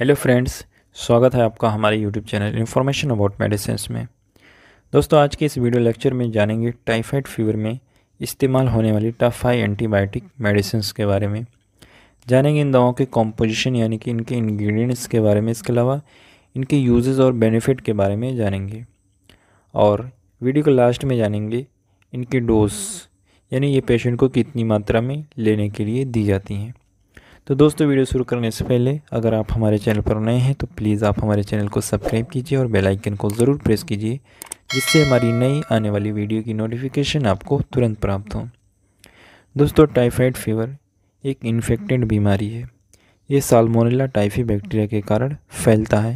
hello friends स्वागत है आपका हमारे YouTube channel information about medicine में दोस्तों आज के इस वीडियो लेक्चर में जानेंगे टाइफाइड फीवर में इस्तेमाल होने वाली टाफाई एंटीबायोटिक मेडिसिन के बारे में जानेंगे इन दवाओं के कॉम्पोजिशन यानी कि इनके इंग्रेडिएंट्स के बारे में इसके अलावा इनके यूजेज़ और बेनिफिट के बारे में जानेंगे और वीडियो को लास्ट में जानेंगे इनके डोज यानी ये पेशेंट को कितनी मात्रा में लेने के लिए दी जाती हैं तो दोस्तों वीडियो शुरू करने से पहले अगर आप हमारे चैनल पर नए हैं तो प्लीज़ आप हमारे चैनल को सब्सक्राइब कीजिए और बेल आइकन को ज़रूर प्रेस कीजिए जिससे हमारी नई आने वाली वीडियो की नोटिफिकेशन आपको तुरंत प्राप्त हो दोस्तों टाइफाइड फीवर एक इन्फेक्टेड बीमारी है ये साल्मोनेला टाइफी बैक्टीरिया के कारण फैलता है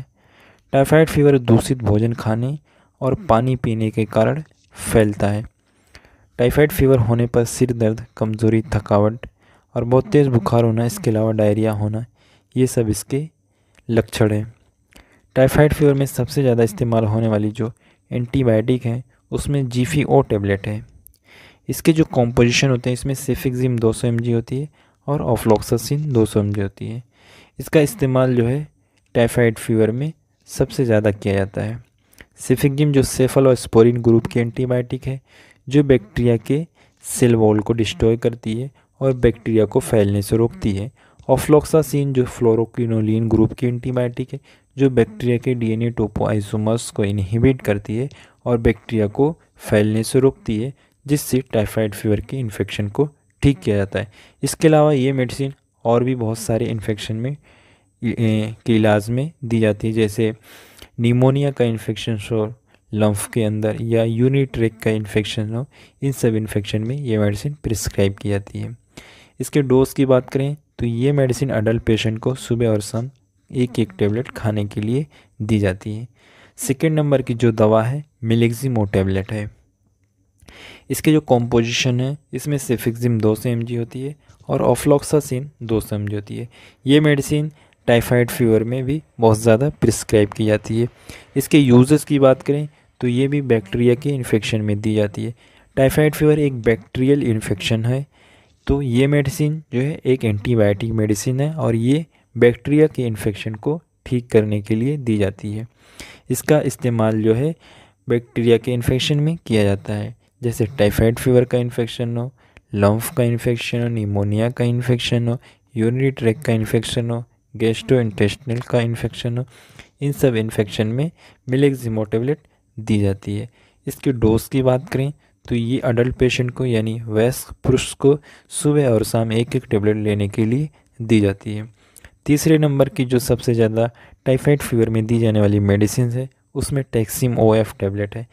टाइफाइड फीवर दूषित भोजन खाने और पानी पीने के कारण फैलता है टाइफाइड फीवर होने पर सिर दर्द कमजोरी थकावट और बहुत तेज़ बुखार होना इसके अलावा डायरिया होना ये सब इसके लक्षण हैं टाइफाइड फीवर में सबसे ज़्यादा इस्तेमाल होने वाली जो एंटीबायोटिक है उसमें जीफी ओ टेबलेट है इसके जो कॉम्पोजिशन होते हैं इसमें सेफिकजिम दो सौ होती है और ऑफ्लोक्सासिन दो सौ होती है इसका इस्तेमाल जो है टाइफाइड फीवर में सबसे ज़्यादा किया जाता है सिफिक्जिम जो सेफल और स्पोरिन ग्रुप की एंटीबायोटिक है जो बैक्टीरिया के सेल वॉल को डिस्ट्रॉय करती है और बैक्टीरिया को फैलने से रोकती है ऑफ्लोक्सासिन जो फ्लोरोक्विनोलिन ग्रुप की एंटीबायोटिक है जो बैक्टीरिया के डीएनए टोपोआइसोमर्स को इनहिबिट करती है और बैक्टीरिया को फैलने से रोकती है जिससे टाइफाइड फीवर के इन्फेक्शन को ठीक किया जाता है इसके अलावा ये मेडिसिन और भी बहुत सारे इन्फेक्शन में के इलाज में दी जाती है जैसे निमोनिया का इन्फेक्शन हो लम्फ के अंदर या यूनिट्रेक का इन्फेक्शन हो इन सब इन्फेक्शन में ये मेडिसिन प्रिस्क्राइब की जाती है इसके डोज की बात करें तो ये मेडिसिन अडल्ट पेशेंट को सुबह और शाम एक एक टेबलेट खाने के लिए दी जाती है सेकेंड नंबर की जो दवा है मिलेक्जिमो टेबलेट है इसके जो कॉम्पोजिशन है इसमें सेफिक्जिम दो सौ एम होती है और ऑफ्लॉक्सासिन दो सौ एम होती है ये मेडिसिन टाइफाइड फीवर में भी बहुत ज़्यादा प्रिस्क्राइब की जाती है इसके यूजेस की बात करें तो ये भी बैक्टीरिया के इन्फेक्शन में दी जाती है टाइफाइड फीवर एक बैक्टीरियल इन्फेक्शन है तो ये मेडिसिन जो है एक एंटीबायोटिक मेडिसिन है और ये बैक्टीरिया के इन्फेक्शन को ठीक करने के लिए दी जाती है इसका इस्तेमाल जो है बैक्टीरिया के इन्फेक्शन में किया जाता है जैसे टाइफाइड फीवर का इन्फेक्शन हो लम्फ का इन्फेक्शन हो निमोनिया का इन्फेक्शन हो यूरिनरी ट्रैक का इन्फेक्शन हो गैस्ट्रो इंटेस्टनल का इन्फेक्शन हो इन सब इन्फेक्शन में मिलेक्सिमो टेबलेट दी जाती है इसके डोज की बात करें तो ये अडल्ट पेशेंट को यानी वयस्क पुरुष को सुबह और शाम एक एक टेबलेट लेने के लिए दी जाती है तीसरे नंबर की जो सबसे ज़्यादा टाइफाइड फीवर में दी जाने वाली मेडिसिन है उसमें टैक्सीम ओ एफ टेबलेट है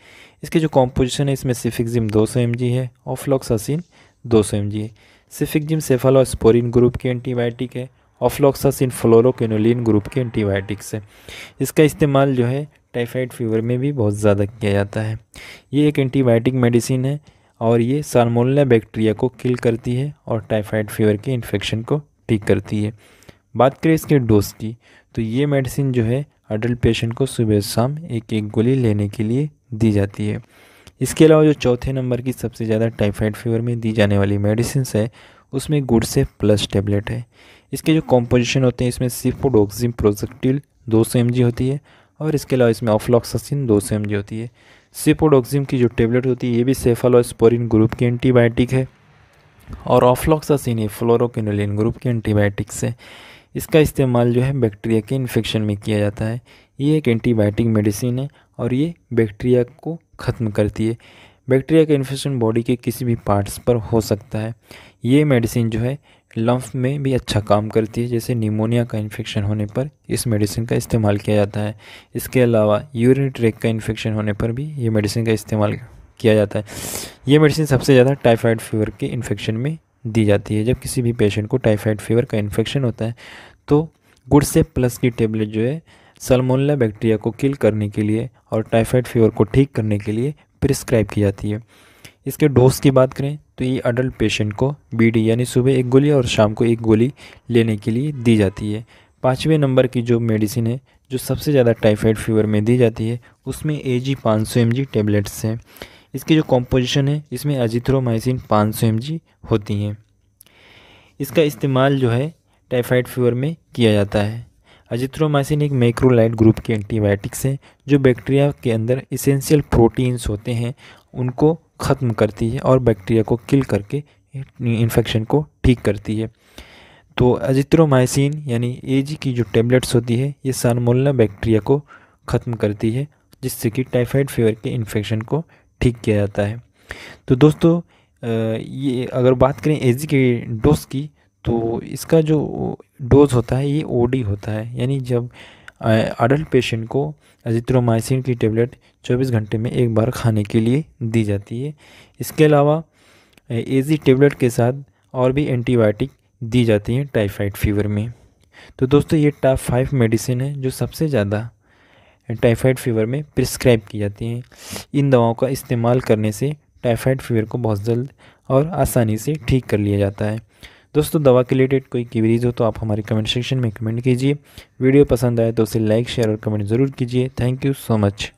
इसके जो कॉम्पोजिशन है इसमें सिफिक्जिम दो सौ एम जी है ऑफलॉक्सासिन दो सौ एम जी है सिफिक्जिम सेफालोस्पोरिन ग्रुप की एंटीबायोटिक है ऑफलॉक्सासिन फ्लोरोकेनोलिन ग्रुप के एंटीबायोटिक्स है इसका इस्तेमाल जो है टाइफाइड फीवर में भी बहुत ज़्यादा किया जाता है ये एक एंटीबायोटिक मेडिसिन है और ये सालमोलिया बैक्टीरिया को किल करती है और टाइफाइड फीवर के इन्फेक्शन को ठीक करती है बात करें इसके डोज की तो ये मेडिसिन जो है अडल्ट पेशेंट को सुबह शाम एक एक गोली लेने के लिए दी जाती है इसके अलावा जो चौथे नंबर की सबसे ज़्यादा टाइफाइड फीवर में दी जाने वाली मेडिसिन है उसमें गुड से प्लस टेबलेट है इसके जो कॉम्पोजिशन होते हैं इसमें सिफोडोक्सिम प्रोजेक्टिल दो सौ एम होती है और इसके अलावा इसमें ऑफलॉक्सासिन दो सौ एम होती है सिपोडोक्सिम की जो टेबलेट होती है ये भी सेफालोस्पोरिन ग्रुप की एंटीबायोटिक है और ऑफलॉक्सासिन ये फ्लोरोकिनोलिन ग्रुप की एंटीबायोटिक्स से इसका इस्तेमाल जो है बैक्टीरिया के इन्फेक्शन में किया जाता है ये एक एंटीबायोटिक मेडिसिन है और ये बैक्टीरिया को ख़त्म करती है बैक्टीरिया का इन्फेक्शन बॉडी के किसी भी पार्ट्स पर हो सकता है ये मेडिसिन जो है लम्फ में भी अच्छा काम करती है जैसे निमोनिया का इन्फेक्शन होने पर इस मेडिसिन का इस्तेमाल किया जाता है इसके अलावा यूरिन ट्रैक का इन्फेक्शन होने पर भी ये मेडिसिन का इस्तेमाल किया जाता है ये मेडिसिन सबसे ज़्यादा टाइफाइड फीवर के इन्फेक्शन में दी जाती है जब किसी भी पेशेंट को टाइफाइड फीवर का इन्फेक्शन होता है तो गुड़ से प्लस की टेबलेट जो है सलमोनला बैक्टीरिया को किल करने के लिए और टाइफाइड फीवर को ठीक करने के लिए प्रिस्क्राइब की जाती है इसके डोज की बात करें तो ये अडल्ट पेशेंट को बीडी यानी सुबह एक गोली और शाम को एक गोली लेने के लिए दी जाती है पाँचवें नंबर की जो मेडिसिन है जो सबसे ज़्यादा टाइफाइड फीवर में दी जाती है उसमें ए जी पाँच सौ एम जी टेबलेट्स हैं इसकी जो कॉम्पोजिशन है इसमें अजिथ्रोमाइसिन पाँच सौ एम जी होती हैं इसका इस्तेमाल जो है टाइफाइड फीवर में किया जाता है अजिथ्रोमाइसिन एक मैक्रोलाइट ग्रुप के एंटीबायोटिक्स हैं जो बैक्टीरिया के अंदर इसेंशियल प्रोटीन्स होते हैं उनको ख़त्म करती है और बैक्टीरिया को किल करके इन्फेक्शन को ठीक करती है तो अजिथ्रोमाइसिन यानी जी की जो टेबलेट्स होती है ये सानमोल्ला बैक्टीरिया को ख़त्म करती है जिससे कि टाइफाइड फीवर के इन्फेक्शन को ठीक किया जाता है तो दोस्तों ये अगर बात करें एजी के डोज की तो इसका जो डोज होता है ये ओडी होता है यानी जब अडल्ट पेशेंट को अजित्रोमाइसिन की टेबलेट 24 घंटे में एक बार खाने के लिए दी जाती है इसके अलावा एजी टेबलेट के साथ और भी एंटीबायोटिक दी जाती हैं टाइफाइड फीवर में तो दोस्तों ये टॉप फाइव मेडिसिन है जो सबसे ज़्यादा टाइफाइड फीवर में प्रिस्क्राइब की जाती हैं इन दवाओं का इस्तेमाल करने से टाइफाइड फीवर को बहुत जल्द और आसानी से ठीक कर लिया जाता है दोस्तों दवा के रिलेटेड कोई क्वेरीज हो तो आप हमारे कमेंट सेक्शन में कमेंट कीजिए वीडियो पसंद आए तो उसे लाइक शेयर और कमेंट ज़रूर कीजिए थैंक यू सो मच